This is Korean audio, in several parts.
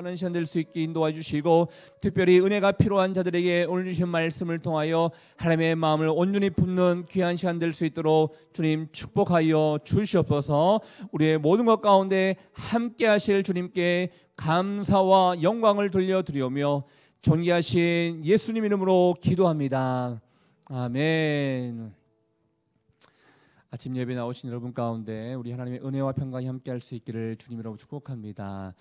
살아가는 시간 될수 있게 인도해 주시고 특별히 은혜가 필요한 자들에게 오늘 주신 말씀을 통하여 하나님의 마음을 온전히 품는 귀한 시간 될 수 있도록 주님 축복하여 주시옵소서 우리의 모든 것 가운데 함께 하실 주님께 감사와 영광을 돌려드리오며 존귀하신 예수님 이름으로 기도합니다. 아멘. 아침 예배 나오신 여러분 가운데 우리 하나님의 은혜와 평강이 함께할 수 있기를 주님이라고 축복합니다.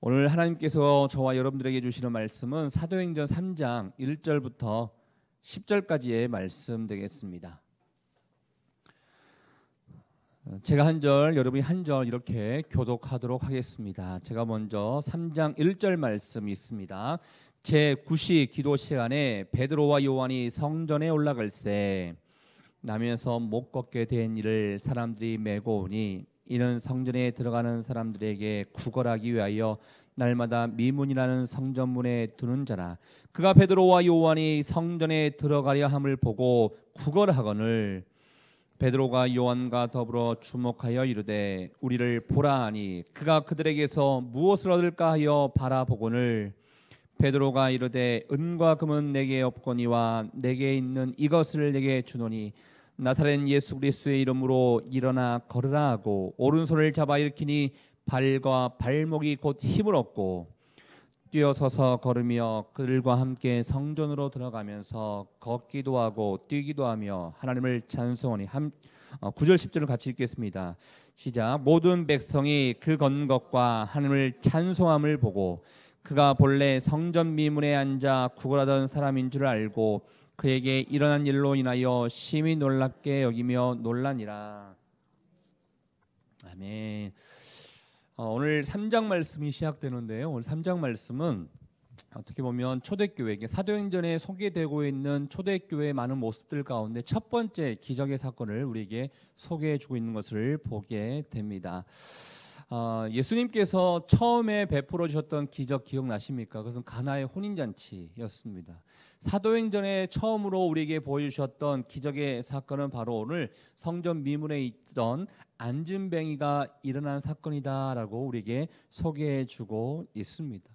오늘 하나님께서 저와 여러분들에게 주시는 말씀은 사도행전 3장 1절부터 10절까지의 말씀 되겠습니다. 제가 한 절, 여러분이 한 절 이렇게 교독하도록 하겠습니다. 제가 먼저 3장 1절 말씀이 있습니다. 제 9시 기도 시간에 베드로와 요한이 성전에 올라갈세 나면서 못 걷게 된 이를 사람들이 메고 오니 이는 성전에 들어가는 사람들에게 구걸하기 위하여 날마다 미문이라는 성전문에 두는 자라 그가 베드로와 요한이 성전에 들어가려 함을 보고 구걸하거늘 베드로가 요한과 더불어 주목하여 이르되 우리를 보라 하니 그가 그들에게서 무엇을 얻을까 하여 바라보거늘 베드로가 이르되 은과 금은 내게 없거니와 내게 있는 이것을 내게 주노니 나사렛 예수 그리스도의 이름으로 일어나 걸으라 하고 오른손을 잡아 일으키니 발과 발목이 곧 힘을 얻고 뛰어서서 걸으며 그들과 함께 성전으로 들어가면서 걷기도 하고 뛰기도 하며 하나님을 찬송하니 한 어, 구절 10절을 같이 읽겠습니다. 시작 모든 백성이 그 걷는 것과 하나님을 찬송함을 보고 그가 본래 성전 미문에 앉아 구걸하던 사람인 줄 알고 그에게 일어난 일로 인하여 심히 놀랍게 여기며 놀라니라. 아멘. 어, 오늘 3장 말씀이 시작되는데요. 오늘 3장 말씀은 어떻게 보면 초대교회, 사도행전에 소개되고 있는 초대교회의 많은 모습들 가운데 첫 번째 기적의 사건을 우리에게 소개해주고 있는 것을 보게 됩니다. 어, 예수님께서 처음에 베풀어 주셨던 기적 기억나십니까? 그것은 가나의 혼인잔치였습니다. 사도행전에 처음으로 우리에게 보여주셨던 기적의 사건은 바로 오늘 성전 미문에 있던 안진뱅이가 일어난 사건이다라고 우리에게 소개해주고 있습니다.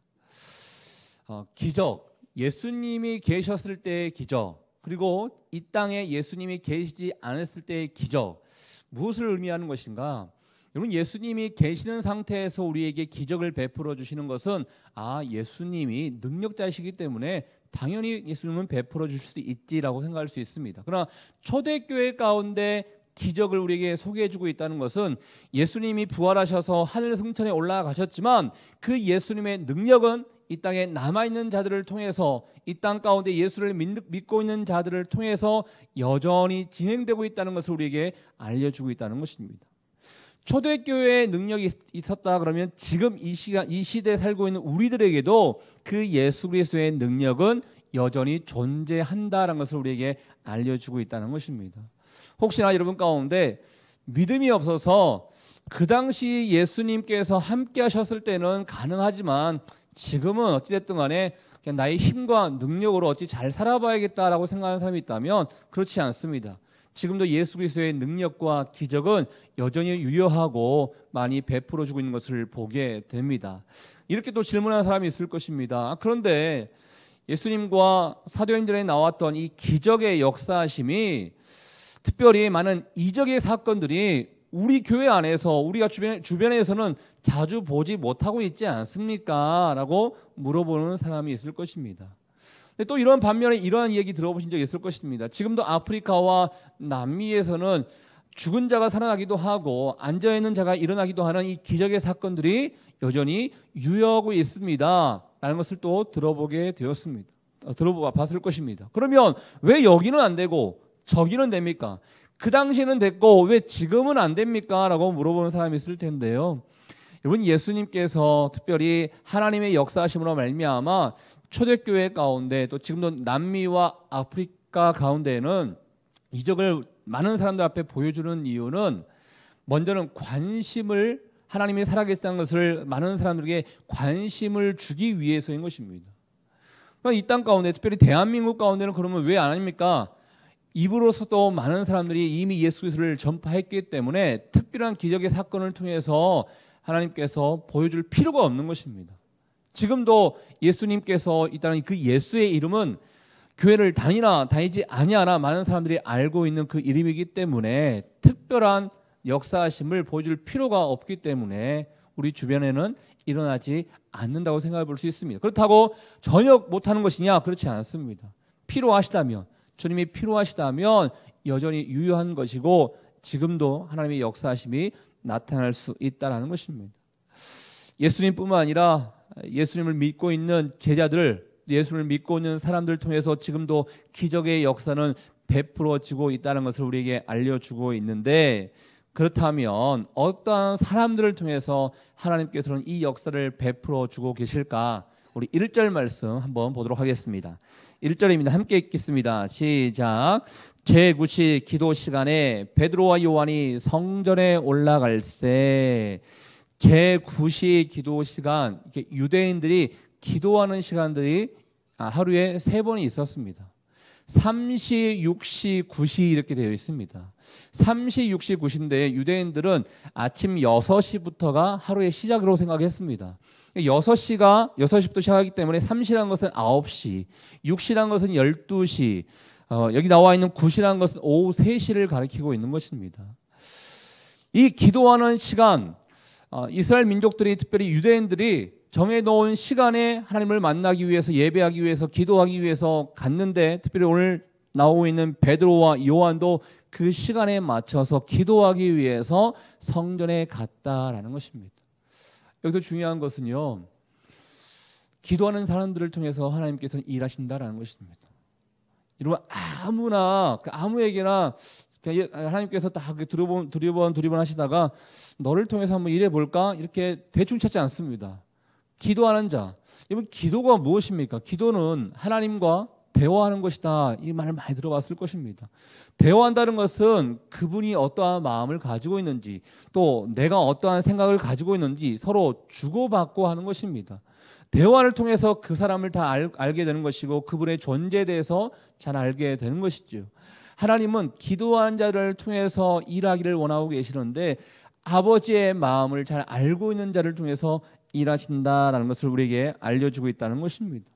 어, 기적, 예수님이 계셨을 때의 기적, 그리고 이 땅에 예수님이 계시지 않았을 때의 기적, 무엇을 의미하는 것인가? 여러분 예수님이 계시는 상태에서 우리에게 기적을 베풀어 주시는 것은 아 예수님이 능력자시기 때문에 당연히 예수님은 베풀어 주실 수 있지라고 생각할 수 있습니다. 그러나 초대교회 가운데 기적을 우리에게 소개해 주고 있다는 것은 예수님이 부활하셔서 하늘 승천에 올라가셨지만 그 예수님의 능력은 이 땅에 남아 있는 자들을 통해서 이 땅 가운데 예수를 믿고 있는 자들을 통해서 여전히 진행되고 있다는 것을 우리에게 알려 주고 있다는 것입니다. 초대교회의 능력이 있었다 그러면 지금 이 시간 이 시대에 살고 있는 우리들에게도 그 예수 그리스도의 능력은 여전히 존재한다라는 것을 우리에게 알려주고 있다는 것입니다. 혹시나 여러분 가운데 믿음이 없어서 그 당시 예수님께서 함께 하셨을 때는 가능하지만 지금은 어찌됐든 간에 나의 힘과 능력으로 어찌 잘 살아봐야겠다라고 생각하는 사람이 있다면 그렇지 않습니다. 지금도 예수 그리스도의 능력과 기적은 여전히 유효하고 많이 베풀어 주고 있는 것을 보게 됩니다. 이렇게 또 질문하는 사람이 있을 것입니다. 아, 그런데 예수님과 사도행전에 나왔던 이 기적의 역사심이 특별히 많은 이적의 사건들이 우리 교회 안에서 우리가 주변 주변에서는 자주 보지 못하고 있지 않습니까? 라고 물어보는 사람이 있을 것입니다. 근데 또 이런 반면에 이러한 얘기 들어보신 적 있을 것입니다. 지금도 아프리카와 남미에서는 죽은 자가 살아나기도 하고 앉아 있는 자가 일어나기도 하는 이 기적의 사건들이 여전히 유효하고 있습니다. 라는 것을 또 들어보게 되었습니다. 어, 들어보아 봤을 것입니다. 그러면 왜 여기는 안 되고 저기는 됩니까? 그 당시에는 됐고 왜 지금은 안 됩니까? 라고 물어보는 사람이 있을 텐데요. 여러분 예수님께서 특별히 하나님의 역사하심으로 말미암아 초대교회 가운데 또 지금도 남미와 아프리카 가운데에는 이적을 많은 사람들 앞에 보여주는 이유는 먼저는 관심을 하나님이 살아계시다는 것을 많은 사람들에게 관심을 주기 위해서인 것입니다. 그러니까 이땅 가운데 특별히 대한민국 가운데는 그러면 왜안 합니까? 입으로서도 많은 사람들이 이미 예수 그리를 전파했기 때문에 특별한 기적의 사건을 통해서 하나님께서 보여줄 필요가 없는 것입니다. 지금도 예수님께서 있다는 그 예수의 이름은 교회를 다니나 다니지 아니하나 많은 사람들이 알고 있는 그 이름이기 때문에 특별한 역사심을 보여줄 필요가 없기 때문에 우리 주변에는 일어나지 않는다고 생각해 볼 수 있습니다. 그렇다고 전혀 못하는 것이냐? 그렇지 않습니다. 필요하시다면, 주님이 필요하시다면 여전히 유효한 것이고 지금도 하나님의 역사심이 나타날 수 있다라는 것입니다. 예수님뿐만 아니라 예수님을 믿고 있는 제자들, 예수를 믿고 있는 사람들 통해서 지금도 기적의 역사는 베풀어지고 있다는 것을 우리에게 알려주고 있는데 그렇다면 어떠한 사람들을 통해서 하나님께서는 이 역사를 베풀어 주고 계실까? 우리 1절 말씀 한번 보도록 하겠습니다. 1절입니다. 함께 읽겠습니다. 시작. 제9시 기도 시간에 베드로와 요한이 성전에 올라갈세 제9시 기도 시간, 유대인들이 기도하는 시간들이 아, 하루에 세 번이 있었습니다. 3시, 6시, 9시 이렇게 되어 있습니다. 3시, 6시, 9시인데 유대인들은 아침 6시부터가 하루의 시작으로 생각했습니다. 6시가 6시부터 시작하기 때문에 3시란 것은 9시, 6시란 것은 12시, 어, 여기 나와 있는 9시란 것은 오후 3시를 가리키고 있는 것입니다. 이 기도하는 시간, 어, 이스라엘 민족들이 특별히 유대인들이 정해놓은 시간에 하나님을 만나기 위해서 예배하기 위해서 기도하기 위해서 갔는데 특별히 오늘 나오고 있는 베드로와 요한도 그 시간에 맞춰서 기도하기 위해서 성전에 갔다라는 것입니다. 여기서 중요한 것은요. 기도하는 사람들을 통해서 하나님께서 일하신다라는 것입니다. 여러분 아무나 그 아무에게나 예, 하나님께서 딱 두리번 두리번 두리번 하시다가 너를 통해서 한번 일해 볼까 이렇게 대충 찾지 않습니다. 기도하는 자. 여러분 기도가 무엇입니까? 기도는 하나님과 대화하는 것이다. 이 말을 많이 들어봤을 것입니다. 대화한다는 것은 그분이 어떠한 마음을 가지고 있는지 또 내가 어떠한 생각을 가지고 있는지 서로 주고받고 하는 것입니다. 대화를 통해서 그 사람을 다 알, 게 되는 것이고 그분의 존재에 대해서 잘 알게 되는 것이죠. 하나님은 기도한 자를 통해서 일하기를 원하고 계시는데 아버지의 마음을 잘 알고 있는 자를 통해서 일하신다라는 것을 우리에게 알려주고 있다는 것입니다.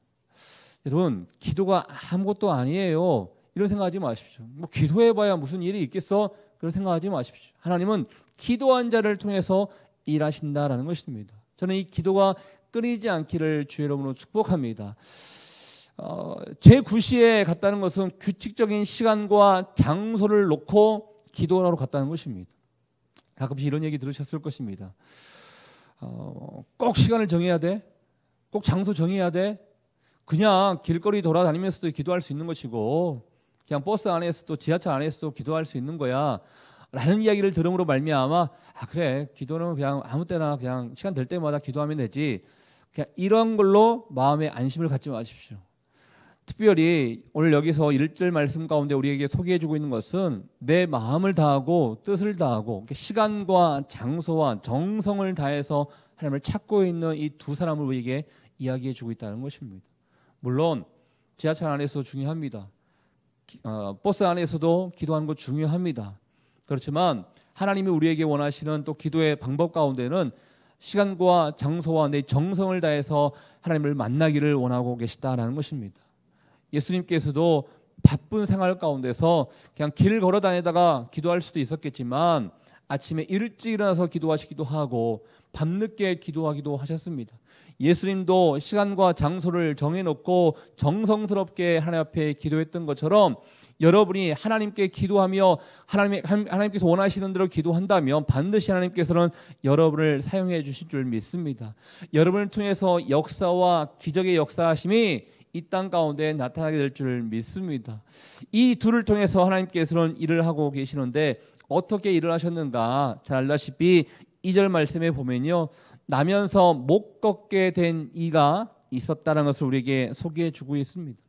여러분, 기도가 아무것도 아니에요. 이런 생각하지 마십시오. 뭐 기도해봐야 무슨 일이 있겠어? 그런 생각하지 마십시오. 하나님은 기도한 자를 통해서 일하신다라는 것입니다. 저는 이 기도가 끊이지 않기를 주의 이름으로 축복합니다. 어, 제9시에 갔다는 것은 규칙적인 시간과 장소를 놓고 기도하러 갔다는 것입니다. 가끔씩 이런 얘기 들으셨을 것입니다. 어, 꼭 시간을 정해야 돼. 꼭 장소 정해야 돼. 그냥 길거리 돌아다니면서도 기도할 수 있는 것이고 그냥 버스 안에서도 지하철 안에서도 기도할 수 있는 거야. 라는 이야기를 들음으로 말미암아 아 그래 기도는 그냥 아무 때나 그냥 시간 될 때마다 기도하면 되지 그냥 이런 걸로 마음의 안심을 갖지 마십시오. 특별히 오늘 여기서 일절 말씀 가운데 우리에게 소개해 주고 있는 것은 내 마음을 다하고 뜻을 다하고 시간과 장소와 정성을 다해서 하나님을 찾고 있는 이 두 사람을 우리에게 이야기해 주고 있다는 것입니다. 물론 지하철 안에서 중요합니다. 어, 버스 안에서도 기도하는 것 중요합니다. 그렇지만 하나님이 우리에게 원하시는 또 기도의 방법 가운데는 시간과 장소와 내 정성을 다해서 하나님을 만나기를 원하고 계시다라는 것입니다. 예수님께서도 바쁜 생활 가운데서 그냥 길을 걸어 다니다가 기도할 수도 있었겠지만 아침에 일찍 일어나서 기도하시기도 하고 밤늦게 기도하기도 하셨습니다. 예수님도 시간과 장소를 정해놓고 정성스럽게 하나님 앞에 기도했던 것처럼 여러분이 하나님께 기도하며 하나님, 하나님께서 원하시는 대로 기도한다면 반드시 하나님께서는 여러분을 사용해 주실 줄 믿습니다. 여러분을 통해서 역사와 기적의 역사하심이 이땅 가운데 나타나게 될 줄 믿습니다. 이 둘을 통해서 하나님께서는 일을 하고 계시는데 어떻게 일을 하셨는가? 잘 알다시피 2절 말씀에 보면요. 나면서 못 걷게 된 이가 있었다는 것을 우리에게 소개해 주고 있습니다.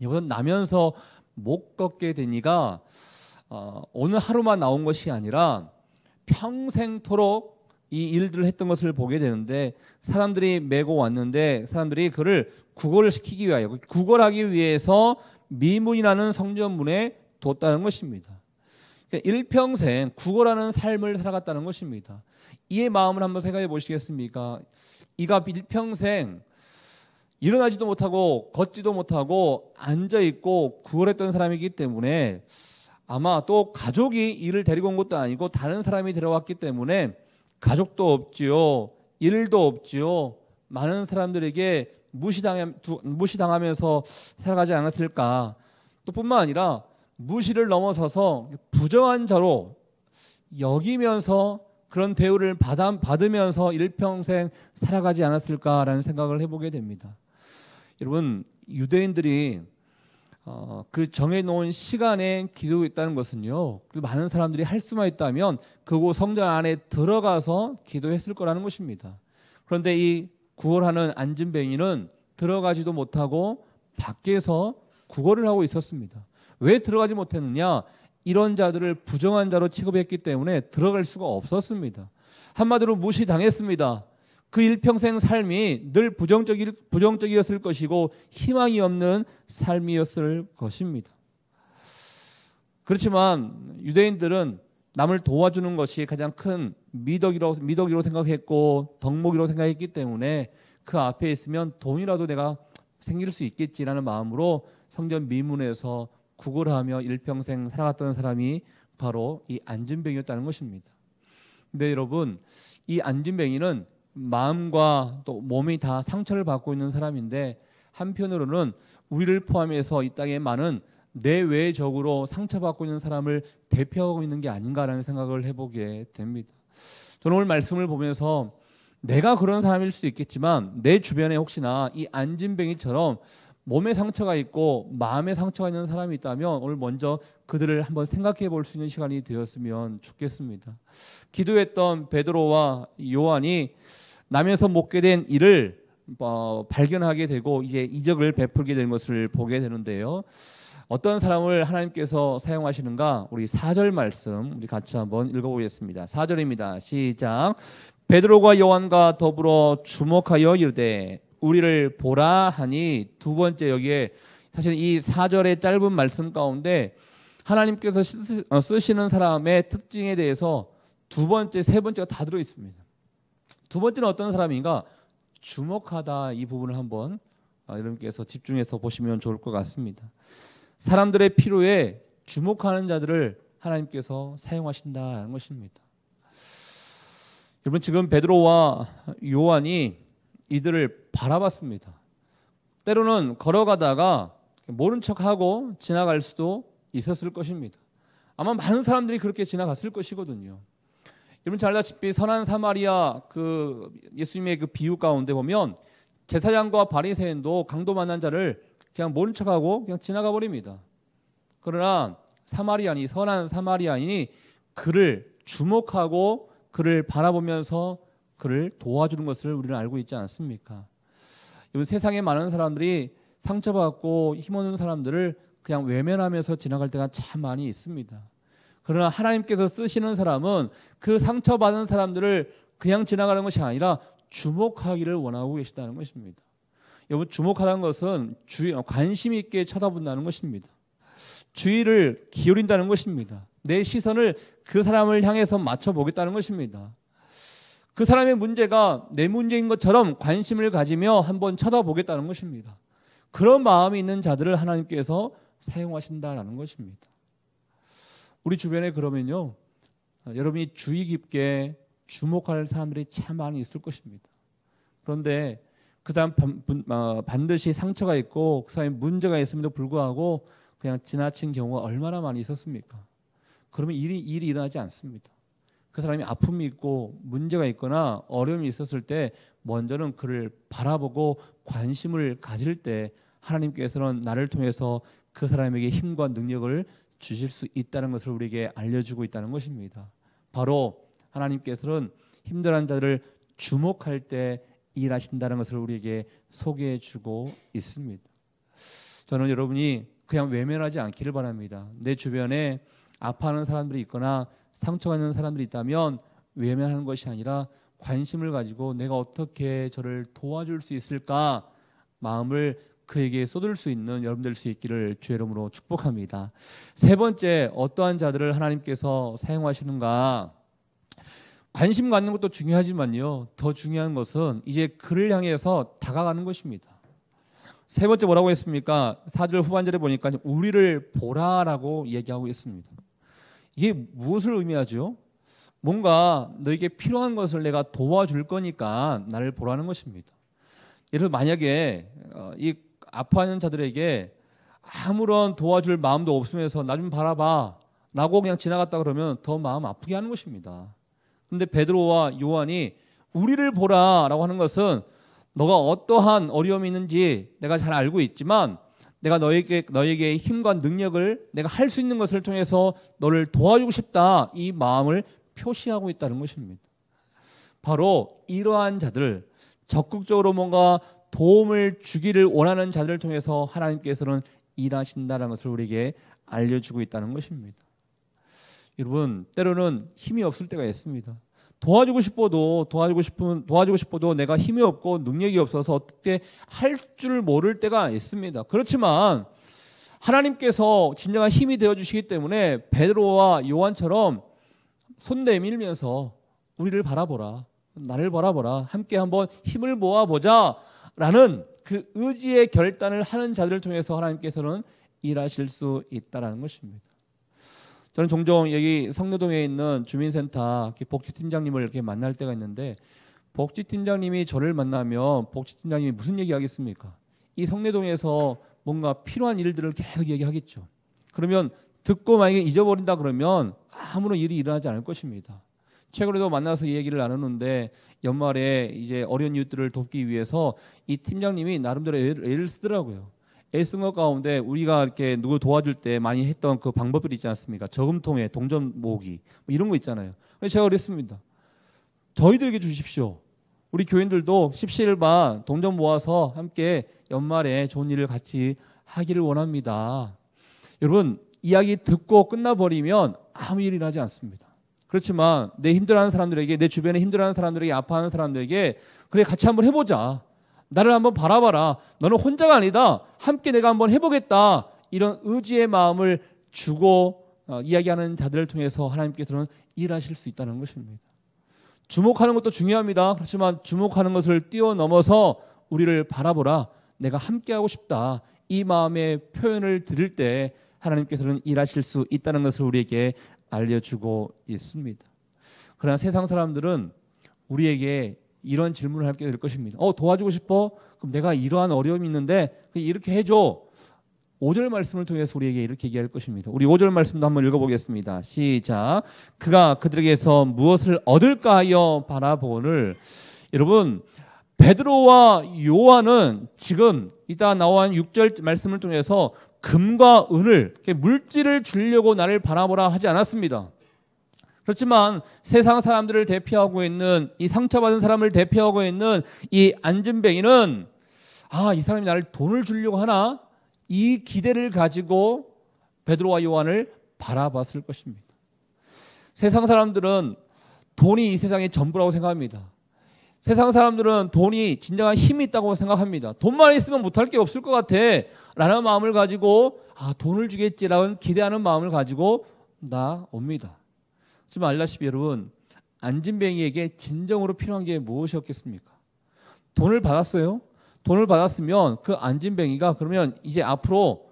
이것은 나면서 못 걷게 된 이가 어, 오늘 하루만 나온 것이 아니라 평생토록 이 일들을 했던 것을 보게 되는데 사람들이 메고 왔는데 사람들이 그를 구걸시키기 위하여 구걸하기 위해서 미문이라는 성전문에 뒀다는 것입니다. 그 일평생 구걸하는 삶을 살아갔다는 것입니다. 이의 마음을 한번 생각해 보시겠습니까? 이가 일평생 일어나지도 못하고 걷지도 못하고 앉아 있고 구걸했던 사람이기 때문에 아마 또 가족이 이를 데리고 온 것도 아니고 다른 사람이 데려왔기 때문에 가족도 없지요. 일도 없지요. 많은 사람들에게 무시당해, 무시당하면서 살아가지 않았을까. 또 뿐만 아니라 무시를 넘어서서 부정한 자로 여기면서 그런 대우를 받아, 받으면서 일평생 살아가지 않았을까라는 생각을 해보게 됩니다. 여러분, 유대인들이 어, 그 정해놓은 시간에 기도했다는 것은요, 많은 사람들이 할 수만 있다면 그곳 성전 안에 들어가서 기도했을 거라는 것입니다. 그런데 이 구걸하는 안진뱅이는 들어가지도 못하고 밖에서 구걸을 하고 있었습니다. 왜 들어가지 못했느냐? 이런 자들을 부정한 자로 취급했기 때문에 들어갈 수가 없었습니다. 한마디로 무시당했습니다. 그 일평생 삶이 늘 부정적일, 부정적이었을 것이고 희망이 없는 삶이었을 것입니다. 그렇지만 유대인들은 남을 도와주는 것이 가장 큰 미덕이라고, 미덕이라고 생각했고 덕목이라고 생각했기 때문에 그 앞에 있으면 돈이라도 내가 생길 수 있겠지라는 마음으로 성전 미문에서 구걸하며 일평생 살아갔던 사람이 바로 이 안진뱅이였다는 것입니다. 근데 여러분 이 안진뱅이는 마음과 또 몸이 다 상처를 받고 있는 사람인데 한편으로는 우리를 포함해서 이 땅에 많은 내외적으로 상처받고 있는 사람을 대표하고 있는 게 아닌가라는 생각을 해보게 됩니다. 저는 오늘 말씀을 보면서 내가 그런 사람일 수도 있겠지만 내 주변에 혹시나 이 안진뱅이처럼 몸에 상처가 있고 마음에 상처가 있는 사람이 있다면 오늘 먼저 그들을 한번 생각해 볼 수 있는 시간이 되었으면 좋겠습니다. 기도했던 베드로와 요한이 남에서 먹게 된 일을 어, 발견하게 되고 이제 이적을 베풀게 된 것을 보게 되는데요. 어떤 사람을 하나님께서 사용하시는가? 우리 4절 말씀 우리 같이 한번 읽어보겠습니다. 4절입니다. 시작. 베드로가 요한과 더불어 주목하여 이르되 우리를 보라 하니 두 번째 여기에 사실 이 4절의 짧은 말씀 가운데 하나님께서 어, 쓰시는 사람의 특징에 대해서 두 번째, 세 번째가 다 들어 있습니다. 두 번째는 어떤 사람인가? 주목하다 이 부분을 한번 아, 여러분께서 집중해서 보시면 좋을 것 같습니다. 사람들의 필요에 주목하는 자들을 하나님께서 사용하신다는 것입니다. 여러분 지금 베드로와 요한이 이들을 바라봤습니다. 때로는 걸어가다가 모른 척하고 지나갈 수도 있었을 것입니다. 아마 많은 사람들이 그렇게 지나갔을 것이거든요. 여러분 잘아시다시피 선한 사마리아 그 예수님의 그 비유 가운데 보면 제사장과 바리새인도 강도 만난 자를 그냥 모른 척하고 그냥 지나가 버립니다. 그러나 사마리안이 선한 사마리아인이 그를 주목하고 그를 바라보면서 그를 도와주는 것을 우리는 알고 있지 않습니까? 여러분 세상에 많은 사람들이 상처받고 힘없는 사람들을 그냥 외면하면서 지나갈 때가 참 많이 있습니다. 그러나 하나님께서 쓰시는 사람은 그 상처받은 사람들을 그냥 지나가는 것이 아니라 주목하기를 원하고 계시다는 것입니다. 여러분 주목하는 것은 주의 관심 있게 쳐다본다는 것입니다. 주의를 기울인다는 것입니다. 내 시선을 그 사람을 향해서 맞춰 보겠다는 것입니다. 그 사람의 문제가 내 문제인 것처럼 관심을 가지며 한번 쳐다보겠다는 것입니다. 그런 마음이 있는 자들을 하나님께서 사용하신다라는 것입니다. 우리 주변에 그러면요. 여러분이 주의 깊게 주목할 사람들이 참 많이 있을 것입니다. 그런데 그다음 어, 반드시 상처가 있고 그 사람이 문제가 있음에도 불구하고 그냥 지나친 경우가 얼마나 많이 있었습니까? 그러면 일이 일이 일어나지 않습니다. 그 사람이 아픔이 있고 문제가 있거나 어려움이 있었을 때 먼저는 그를 바라보고 관심을 가질 때 하나님께서는 나를 통해서 그 사람에게 힘과 능력을 주실 수 있다는 것을 우리에게 알려주고 있다는 것입니다. 바로 하나님께서는 힘들한 자들을 주목할 때 일하신다는 것을 우리에게 소개해 주고 있습니다. 저는 여러분이 그냥 외면하지 않기를 바랍니다. 내 주변에 아파하는 사람들이 있거나 상처받는 사람들이 있다면 외면하는 것이 아니라 관심을 가지고 내가 어떻게 저를 도와줄 수 있을까 마음을 그에게 쏟을 수 있는 여러분 될수 있기를 주의 이름으로 축복합니다. 세 번째 어떠한 자들을 하나님께서 사용하시는가 관심 갖는 것도 중요하지만요. 더 중요한 것은 이제 그를 향해서 다가가는 것입니다. 세 번째 뭐라고 했습니까? 사절 후반절에 보니까 우리를 보라라고 얘기하고 있습니다. 이게 무엇을 의미하죠? 뭔가 너에게 필요한 것을 내가 도와줄 거니까 나를 보라는 것입니다. 예를 들어 만약에 어, 이 아파하는 자들에게 아무런 도와줄 마음도 없으면서 나 좀 바라봐 라고 그냥 지나갔다 그러면 더 마음 아프게 하는 것입니다. 근데 베드로와 요한이 우리를 보라라고 하는 것은 너가 어떠한 어려움이 있는지 내가 잘 알고 있지만 내가 너에게 너에게 힘과 능력을 내가 할 수 있는 것을 통해서 너를 도와주고 싶다 이 마음을 표시하고 있다는 것입니다. 바로 이러한 자들 적극적으로 뭔가 도움을 주기를 원하는 자들을 통해서 하나님께서는 일하신다는 것을 우리에게 알려주고 있다는 것입니다. 여러분 때로는 힘이 없을 때가 있습니다. 도와주고 싶어도 도와주고 싶은 도와주고 싶어도 내가 힘이 없고 능력이 없어서 어떻게 할 줄 모를 때가 있습니다. 그렇지만 하나님께서 진정한 힘이 되어 주시기 때문에 베드로와 요한처럼 손 내밀면서 우리를 바라보라. 나를 바라보라. 함께 한번 힘을 모아보자. 라는 그 의지의 결단을 하는 자들을 통해서 하나님께서는 일하실 수 있다라는 것입니다. 저는 종종 여기 성내동에 있는 주민센터 복지팀장님을 이렇게 만날 때가 있는데 복지팀장님이 저를 만나면 복지팀장님이 무슨 얘기하겠습니까? 이 성내동에서 뭔가 필요한 일들을 계속 얘기하겠죠. 그러면 듣고 만약에 잊어버린다 그러면 아무런 일이 일어나지 않을 것입니다. 최근에도 만나서 이 얘기를 나누는데 연말에 이제 어려운 이웃들을 돕기 위해서 이 팀장님이 나름대로 애를, 애를 쓰더라고요. 애 쓴 것 가운데 우리가 이렇게 누구 도와줄 때 많이 했던 그 방법들 이 있지 않습니까? 저금통에 동전 모으기 뭐 이런 거 있잖아요. 제가 그랬습니다. 저희들에게 주십시오. 우리 교인들도 17일반 동전 모아서 함께 연말에 좋은 일을 같이 하기를 원합니다. 여러분 이야기 듣고 끝나버리면 아무 일이 나지 않습니다. 그렇지만 내 힘들어하는 사람들에게 내 주변에 힘들어하는 사람들에게 아파하는 사람들에게 그래 같이 한번 해보자. 나를 한번 바라봐라. 너는 혼자가 아니다. 함께 내가 한번 해보겠다. 이런 의지의 마음을 주고 어, 이야기하는 자들을 통해서 하나님께서는 일하실 수 있다는 것입니다. 주목하는 것도 중요합니다. 그렇지만 주목하는 것을 뛰어넘어서 우리를 바라보라. 내가 함께하고 싶다. 이 마음의 표현을 들을 때 하나님께서는 일하실 수 있다는 것을 우리에게 알려주고 있습니다. 그러나 세상 사람들은 우리에게 이런 질문을 하게 될 것입니다. 어, 도와주고 싶어? 그럼 내가 이러한 어려움이 있는데 이렇게 해줘. 5절 말씀을 통해서 우리에게 이렇게 얘기할 것입니다. 우리 5절 말씀도 한번 읽어보겠습니다. 시작. 그가 그들에게서 무엇을 얻을까 하여 바라보늘. 여러분, 베드로와 요한은 지금 이따 나온 6절 말씀을 통해서 금과 은을 물질을 주려고 나를 바라보라 하지 않았습니다. 그렇지만 세상 사람들을 대표하고 있는 이 상처받은 사람을 대표하고 있는 이 안진뱅이는 아, 이 사람이 나를 돈을 주려고 하나? 이 기대를 가지고 베드로와 요한을 바라봤을 것입니다. 세상 사람들은 돈이 이 세상의 전부라고 생각합니다. 세상 사람들은 돈이 진정한 힘이 있다고 생각합니다. 돈만 있으면 못할 게 없을 것 같아. 라는 마음을 가지고, 아, 돈을 주겠지라는 기대하는 마음을 가지고 나옵니다. 지금 알다시피 여러분, 안진뱅이에게 진정으로 필요한 게 무엇이었겠습니까? 돈을 받았어요. 돈을 받았으면 그 안진뱅이가 그러면 이제 앞으로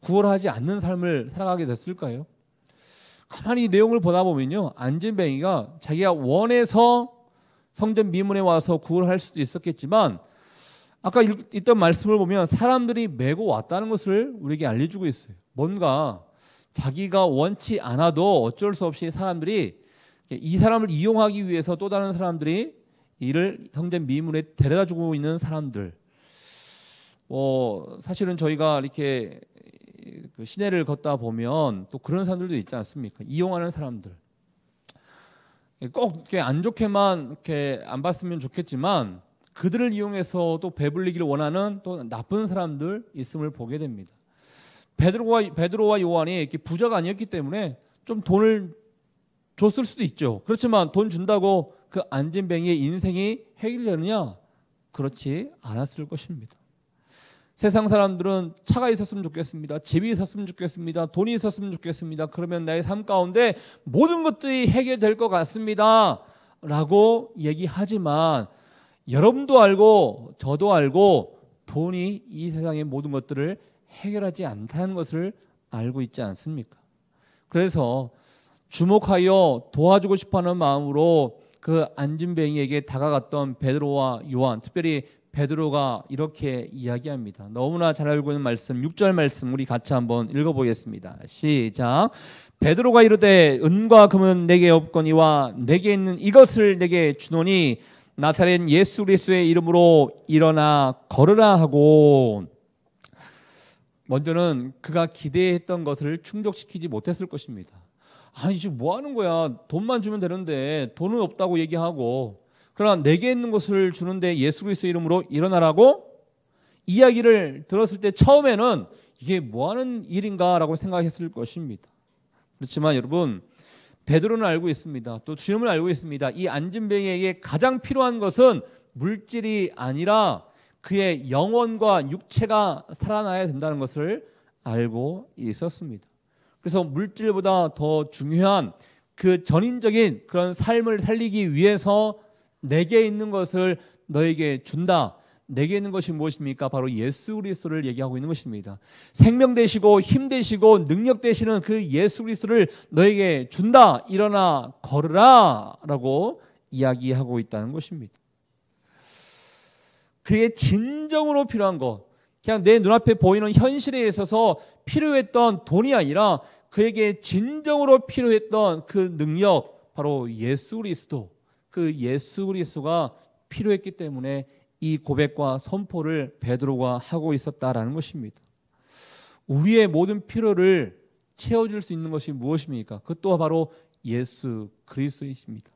구걸하지 않는 삶을 살아가게 됐을까요? 가만히 내용을 보다 보면요. 안진뱅이가 자기가 원해서 성전 미문에 와서 구걸할 수도 있었겠지만 아까 있던 말씀을 보면 사람들이 메고 왔다는 것을 우리에게 알려주고 있어요. 뭔가 자기가 원치 않아도 어쩔 수 없이 사람들이 이 사람을 이용하기 위해서 또 다른 사람들이 이를 성전 미문에 데려다 주고 있는 사람들. 뭐 사실은 저희가 이렇게 그 시내를 걷다 보면 또 그런 사람들도 있지 않습니까? 이용하는 사람들. 예, 꼭안 좋게만 이렇게 안 봤으면 좋겠지만 그들을 이용해서 또 배불리기를 원하는 또 나쁜 사람들 있음을 보게 됩니다. 베드로와 베드로와 요한이 이렇게 부자가 아니었기 때문에 좀 돈을 줬을 수도 있죠. 그렇지만 돈 준다고 그 안진뱅이의 인생이 해결되느냐? 그렇지 않았을 것입니다. 세상 사람들은 차가 있었으면 좋겠습니다. 집이 있었으면 좋겠습니다. 돈이 있었으면 좋겠습니다. 그러면 나의 삶 가운데 모든 것들이 해결될 것 같습니다. 라고 얘기하지만 여러분도 알고 저도 알고 돈이 이 세상의 모든 것들을 해결하지 않다는 것을 알고 있지 않습니까? 그래서 주목하여 도와주고 싶어하는 마음으로 그 안진뱅이에게 다가갔던 베드로와 요한, 특별히 베드로가 이렇게 이야기합니다. 너무나 잘 알고 있는 말씀 6절 말씀 우리 같이 한번 읽어보겠습니다. 시작. 베드로가 이르되 은과 금은 내게 없거니와 내게 있는 이것을 내게 주노니 나사렛 예수 그리스도의 이름으로 일어나 걸으라 하고 먼저는 그가 기대했던 것을 충족시키지 못했을 것입니다. 아니 지금 뭐 하는 거야? 돈만 주면 되는데 돈은 없다고 얘기하고 그러나 내게 있는 것을 주는데 예수 그리스도 이름으로 일어나라고 이야기를 들었을 때 처음에는 이게 뭐 하는 일인가라고 생각했을 것입니다. 그렇지만 여러분 베드로는 알고 있습니다. 또 주님을 알고 있습니다. 이 안진뱅에게 가장 필요한 것은 물질이 아니라 그의 영혼과 육체가 살아나야 된다는 것을 알고 있었습니다. 그래서 물질보다 더 중요한 그 전인적인 그런 삶을 살리기 위해서 내게 있는 것을 너에게 준다. 내게 있는 것이 무엇입니까? 바로 예수 그리스도를 얘기하고 있는 것입니다. 생명 되시고 힘 되시고 능력 되시는 그 예수 그리스도를 너에게 준다. 일어나 걸으라라고 이야기하고 있다는 것입니다. 그게 진정으로 필요한 것. 그냥 내 눈앞에 보이는 현실에 있어서 필요했던 돈이 아니라 그에게 진정으로 필요했던 그 능력 바로 예수 그리스도 그 예수 그리스도가 필요했기 때문에 이 고백과 선포를 베드로가 하고 있었다라는 것입니다. 우리의 모든 필요를 채워줄 수 있는 것이 무엇입니까? 그또 바로 예수 그리스도이십니다.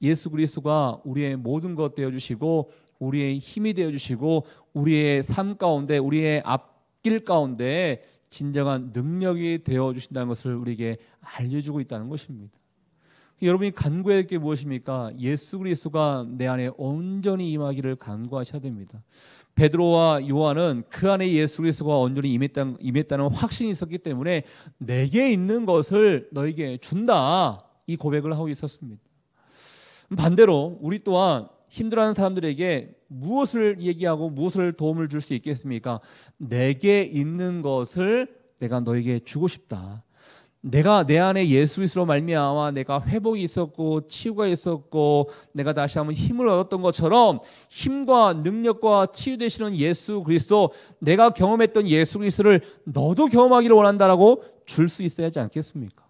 예수 그리스도가 우리의 모든 것 되어 주시고 우리의 힘이 되어 주시고 우리의 삶 가운데 우리의 앞길 가운데 진정한 능력이 되어 주신다는 것을 우리에게 알려주고 있다는 것입니다. 여러분이 간구할 게 무엇입니까? 예수 그리스도가 내 안에 온전히 임하기를 간구하셔야 됩니다. 베드로와 요한은 그 안에 예수 그리스도가 온전히 임했다, 임했다는 확신이 있었기 때문에 내게 있는 것을 너에게 준다 이 고백을 하고 있었습니다. 반대로 우리 또한 힘들어하는 사람들에게 무엇을 얘기하고 무엇을 도움을 줄 수 있겠습니까? 내게 있는 것을 내가 너에게 주고 싶다. 내가 내 안에 예수그리스로 말미암아 내가 회복이 있었고 치유가 있었고 내가 다시 한번 힘을 얻었던 것처럼 힘과 능력과 치유 되시는 예수 그리스도 내가 경험했던 예수 그리스도를 너도 경험하기를 원한다라고 줄 수 있어야 하지 않겠습니까?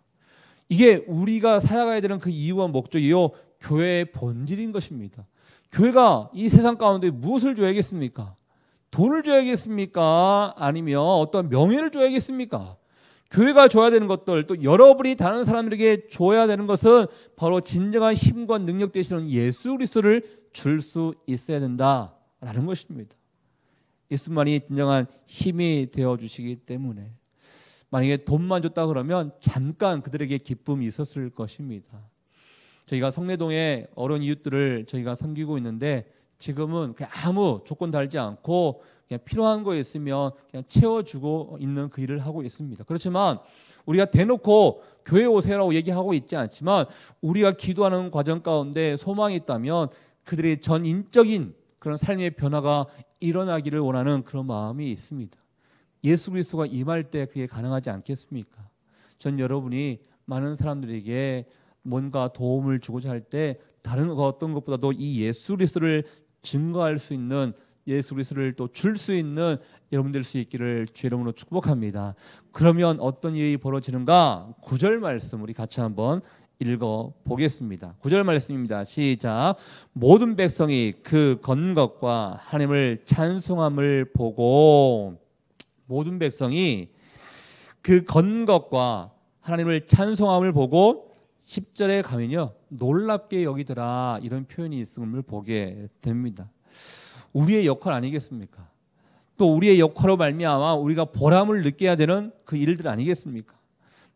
이게 우리가 살아가야 되는 그 이유와 목적이요 교회의 본질인 것입니다. 교회가 이 세상 가운데 무엇을 줘야겠습니까? 돈을 줘야겠습니까? 아니면 어떤 명예를 줘야겠습니까? 교회가 줘야 되는 것들 또 여러분이 다른 사람들에게 줘야 되는 것은 바로 진정한 힘과 능력 되시는 예수 그리스도를 줄 수 있어야 된다라는 것입니다. 예수만이 진정한 힘이 되어 주시기 때문에 만약에 돈만 줬다 그러면 잠깐 그들에게 기쁨이 있었을 것입니다. 저희가 성내동에 어려운 이웃들을 저희가 섬기고 있는데 지금은 아무 조건 달지 않고 그냥 필요한 거 있으면 그냥 채워주고 있는 그 일을 하고 있습니다. 그렇지만 우리가 대놓고 교회 오세요라고 얘기하고 있지 않지만 우리가 기도하는 과정 가운데 소망이 있다면 그들의 전인적인 그런 삶의 변화가 일어나기를 원하는 그런 마음이 있습니다. 예수 그리스도가 임할 때 그게 가능하지 않겠습니까? 전 여러분이 많은 사람들에게 뭔가 도움을 주고자 할 때 다른 어떤 것보다도 이 예수 그리스도를 증거할 수 있는 예수 그리스도를 또 줄 수 있는 여러분 들수 있기를 주의 이름으로 축복합니다. 그러면 어떤 일이 벌어지는가? 구절 말씀 우리 같이 한번 읽어 보겠습니다. 구절 말씀입니다. 시작. 모든 백성이 그 건것과 하나님을 찬송함을 보고 모든 백성이 그 건것과 하나님을 찬송함을 보고 10절에 가면요. 놀랍게 여기더라 이런 표현이 있음을 보게 됩니다. 우리의 역할 아니겠습니까? 또 우리의 역할로 말미암아 우리가 보람을 느껴야 되는 그 일들 아니겠습니까?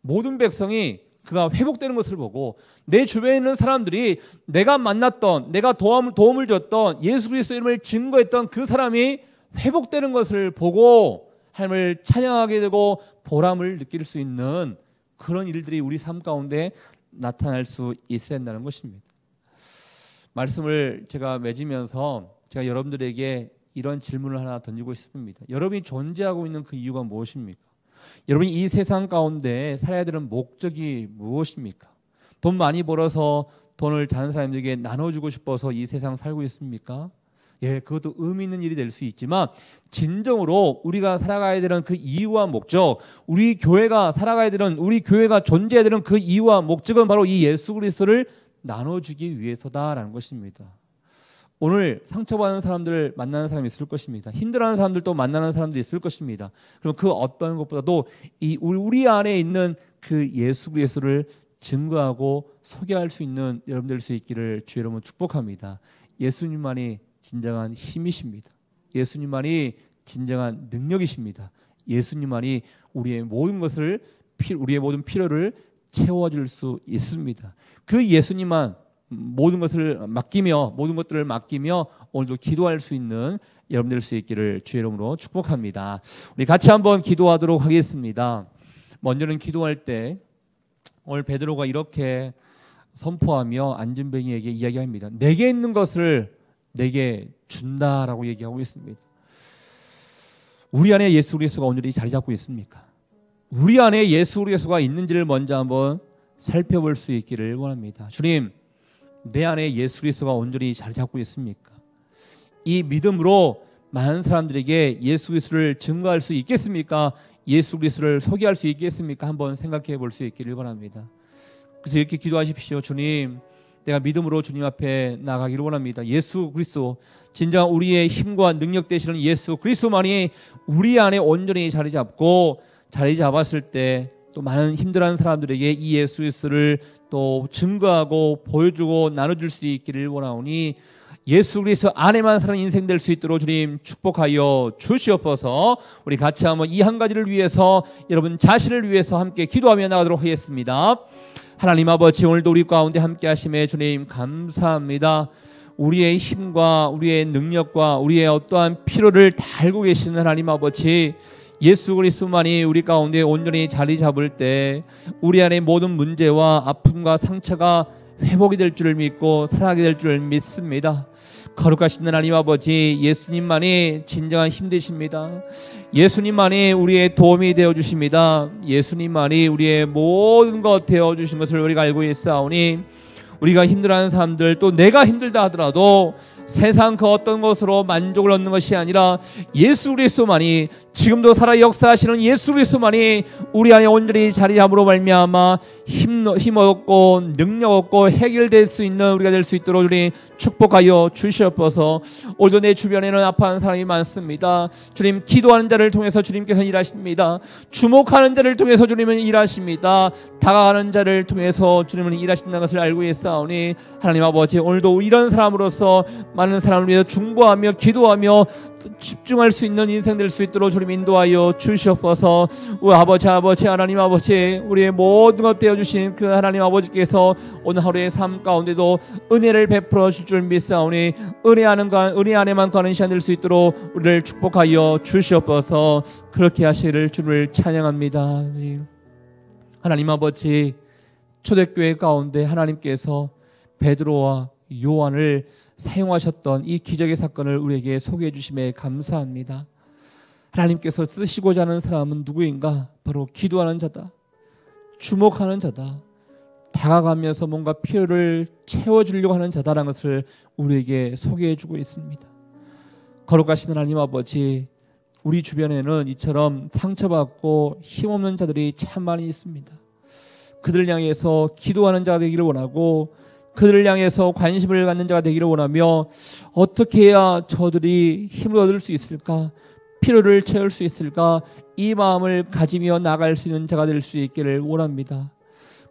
모든 백성이 그가 회복되는 것을 보고 내 주변에 있는 사람들이 내가 만났던 내가 도움 도움을 줬던 예수 그리스도 이름을 증거했던 그 사람이 회복되는 것을 보고 하나님을 찬양하게 되고 보람을 느낄 수 있는 그런 일들이 우리 삶 가운데 나타날 수 있어야 한다는 것입니다. 말씀을 제가 맺으면서 제가 여러분들에게 이런 질문을 하나 던지고 싶습니다. 여러분이 존재하고 있는 그 이유가 무엇입니까? 여러분이 이 세상 가운데 살아야 되는 목적이 무엇입니까? 돈 많이 벌어서 돈을 다른 사람들에게 나눠주고 싶어서 이 세상 살고 있습니까? 예, 그것도 의미 있는 일이 될 수 있지만 진정으로 우리가 살아가야 되는 그 이유와 목적, 우리 교회가 살아가야 되는 우리 교회가 존재해야 되는 그 이유와 목적은 바로 이 예수 그리스도를 나눠주기 위해서다라는 것입니다. 오늘 상처받는 사람들을 만나는 사람이 있을 것입니다. 힘들어하는 사람들도 만나는 사람들이 있을 것입니다. 그럼 그 어떤 것보다도 이 우리 안에 있는 그 예수 그리스도를 증거하고 소개할 수 있는 여러분 들수 있기를 주 여러분 축복합니다. 예수님만이 진정한 힘이십니다. 예수님만이 진정한 능력이십니다. 예수님만이 우리의 모든 것을 우리의 모든 필요를 채워줄 수 있습니다. 그 예수님만 모든 것을 맡기며 모든 것들을 맡기며 오늘도 기도할 수 있는 여러분 들수 있기를 주의 이름으로 축복합니다. 우리 같이 한번 기도하도록 하겠습니다. 먼저는 기도할 때 오늘 베드로가 이렇게 선포하며 안진뱅이에게 이야기합니다. 내게 있는 것을 내게 준다라고 얘기하고 있습니다. 우리 안에 예수 그리스도가 오늘이 자리 잡고 있습니까? 우리 안에 예수 그리스도가 있는지를 먼저 한번 살펴볼 수 있기를 원합니다. 주님, 내 안에 예수 그리스도가 온전히 자리 잡고 있습니까? 이 믿음으로 많은 사람들에게 예수 그리스도를 증거할 수 있겠습니까? 예수 그리스도를 소개할 수 있겠습니까? 한번 생각해 볼 수 있기를 바랍니다. 그래서 이렇게 기도하십시오. 주님, 내가 믿음으로 주님 앞에 나가기를 원합니다. 예수 그리스도, 진정 우리의 힘과 능력 되시는 예수 그리스도만이 우리 안에 온전히 자리 잡고 자리 잡았을 때또 많은 힘들어하는 사람들에게 이 예수 그리스도를 또 증거하고 보여주고 나눠줄 수 있기를 원하오니 예수 그리스도 안에만 사는 인생 될 수 있도록 주님 축복하여 주시옵소서. 우리 같이 한번 이 한 가지를 위해서 여러분 자신을 위해서 함께 기도하며 나가도록 하겠습니다. 하나님 아버지 오늘도 우리 가운데 함께 하심에 주님 감사합니다. 우리의 힘과 우리의 능력과 우리의 어떠한 피로를달고 계시는 하나님 아버지 예수 그리스만이 우리 가운데 온전히 자리 잡을 때 우리 안에 모든 문제와 아픔과 상처가 회복이 될 줄 믿고 살아가게 될 줄 믿습니다. 거룩하신 하나님 아버지 예수님만이 진정한 힘드십니다. 예수님만이 우리의 도움이 되어 주십니다. 예수님만이 우리의 모든 것 되어 주신 것을 우리가 알고 있사오니 우리가 힘들어하는 사람들 또 내가 힘들다 하더라도 세상 그 어떤 것으로 만족을 얻는 것이 아니라 예수 그리스도만이 지금도 살아 역사하시는 예수 그리스도만이 우리 안에 온전히 자리함으로 말미암아 힘, 힘 얻고 능력 얻고 해결될 수 있는 우리가 될 수 있도록 우리 축복하여 주시옵소서. 오늘도 내 주변에는 아파하는 사람이 많습니다. 주님 기도하는 자를 통해서 주님께서 일하십니다. 주목하는 자를 통해서 주님은 일하십니다. 다가가는 자를 통해서 주님은 일하신다는 것을 알고 있사오니 하나님 아버지 오늘도 이런 사람으로서 많은 사람을 위해 서 중보하며 기도하며 집중할 수 있는 인생 될 수 있도록 주님 인도하여 주시옵소서. 우리 아버지 아버지 하나님 아버지 우리의 모든 것 되어 주신 그 하나님 아버지께서 오늘 하루의 삶 가운데도 은혜를 베풀어 줄줄 믿사오니 은혜 안에 은혜 안에만 가는 시간 될수 있도록 우리를 축복하여 주시옵소서. 그렇게 하시를 주를 찬양합니다. 하나님 아버지 초대교회 가운데 하나님께서 베드로와 요한을 사용하셨던 이 기적의 사건을 우리에게 소개해 주심에 감사합니다. 하나님께서 쓰시고자 하는 사람은 누구인가? 바로 기도하는 자다. 주목하는 자다. 다가가면서 뭔가 필요를 채워주려고 하는 자다라는 것을 우리에게 소개해 주고 있습니다. 거룩하신 하나님 아버지, 우리 주변에는 이처럼 상처받고 힘없는 자들이 참 많이 있습니다. 그들 향해서 기도하는 자 되기를 원하고 그들을 향해서 관심을 갖는 자가 되기를 원하며 어떻게 해야 저들이 힘을 얻을 수 있을까? 피로를 채울 수 있을까? 이 마음을 가지며 나갈 수 있는 자가 될 수 있기를 원합니다.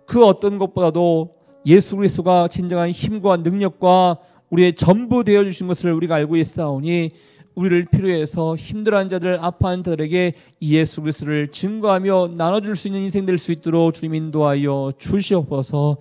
그 어떤 것보다도 예수 그리스도가 진정한 힘과 능력과 우리의 전부 되어 주신 것을 우리가 알고 있사오니 우리를 필요해서 힘들어한 자들 아파한 자들에게 예수 그리스도를 증거하며 나눠줄 수 있는 인생 될 수 있도록 주님 인도하여 주시옵소서.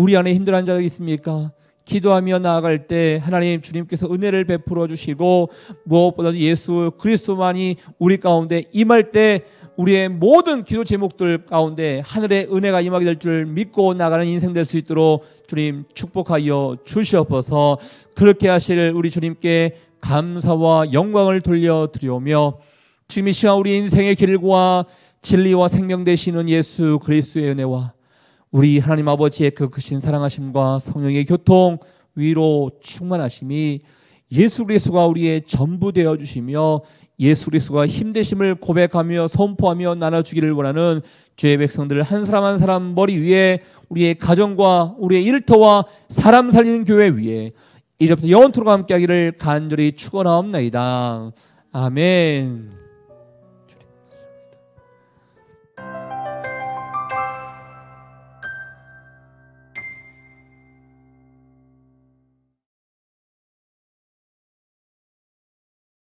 우리 안에 힘들어한 자가 있습니까? 기도하며 나아갈 때 하나님 주님께서 은혜를 베풀어 주시고 무엇보다도 예수 그리스도만이 우리 가운데 임할 때 우리의 모든 기도 제목들 가운데 하늘의 은혜가 임하게 될 줄 믿고 나가는 인생 될 수 있도록 주님 축복하여 주시옵소서 그렇게 하실 우리 주님께 감사와 영광을 돌려드리오며 지금 이 시간 우리 인생의 길과 진리와 생명 되시는 예수 그리스도의 은혜와 우리 하나님 아버지의 그 크신 사랑하심과 성령의 교통, 위로 충만하심이 예수 그리스도가 우리의 전부 되어 주시며 예수 그리스도가 힘드심을 고백하며 선포하며 나눠주기를 원하는 죄의 백성들 한 사람 한 사람 머리 위에 우리의 가정과 우리의 일터와 사람 살리는 교회 위에 이제부터 영원토록 함께하기를 간절히 축원하옵나이다. 아멘.